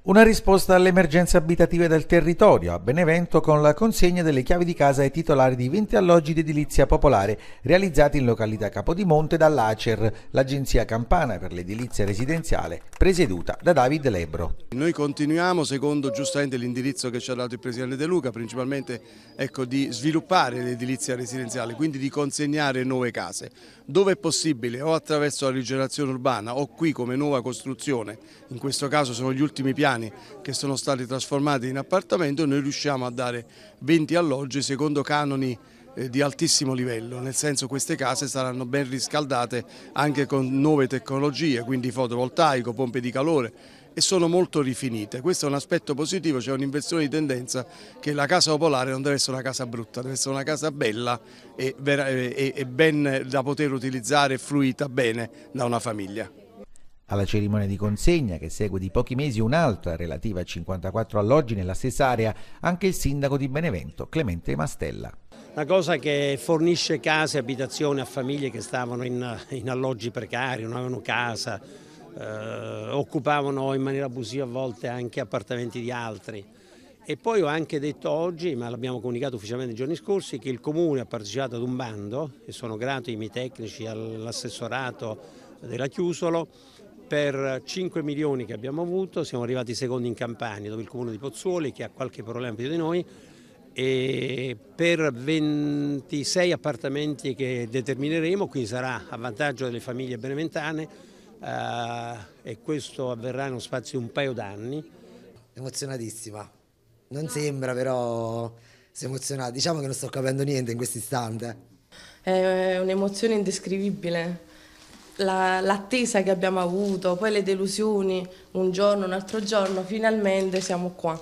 Una risposta alle emergenze abitative del territorio a Benevento con la consegna delle chiavi di casa ai titolari di 20 alloggi di edilizia popolare realizzati in località Capodimonte dall'ACER, l'Agenzia Campana per l'edilizia residenziale, presieduta da David Lebro. Noi continuiamo secondo giustamente l'indirizzo che ci ha dato il Presidente De Luca, principalmente ecco, di sviluppare l'edilizia residenziale, quindi di consegnare nuove case. Dove è possibile o attraverso la rigenerazione urbana o qui come nuova costruzione, in questo caso sono gli ultimi piani piani che sono stati trasformati in appartamento noi riusciamo a dare 20 alloggi secondo canoni eh, di altissimo livello, nel senso queste case saranno ben riscaldate anche con nuove tecnologie, quindi fotovoltaico, pompe di calore e sono molto rifinite. Questo è un aspetto positivo, c'è cioè un'inversione di tendenza che la casa popolare non deve essere una casa brutta, deve essere una casa bella e, e, e ben da poter utilizzare e fruita bene da una famiglia. Alla cerimonia di consegna, che segue di pochi mesi un'altra relativa a 54 alloggi nella stessa area, anche il sindaco di Benevento, Clemente Mastella. Una cosa che fornisce case e abitazioni a famiglie che stavano in, in alloggi precari, non avevano casa, eh, occupavano in maniera abusiva a volte anche appartamenti di altri. E poi ho anche detto oggi, ma l'abbiamo comunicato ufficialmente i giorni scorsi, che il Comune ha partecipato ad un bando, e sono grato ai miei tecnici, all'assessorato della Chiusolo, per 5 milioni che abbiamo avuto siamo arrivati secondi in Campania dove il comune di Pozzuoli che ha qualche problema più di noi e per 26 appartamenti che determineremo, quindi sarà a vantaggio delle famiglie beneventane eh, e questo avverrà in uno spazio di un paio d'anni. Emozionatissima, non sembra però si emozionata, diciamo che non sto capendo niente in questo istante. È un'emozione indescrivibile, la, l'attesa che abbiamo avuto, poi le delusioni, un giorno, un altro giorno, finalmente siamo qua.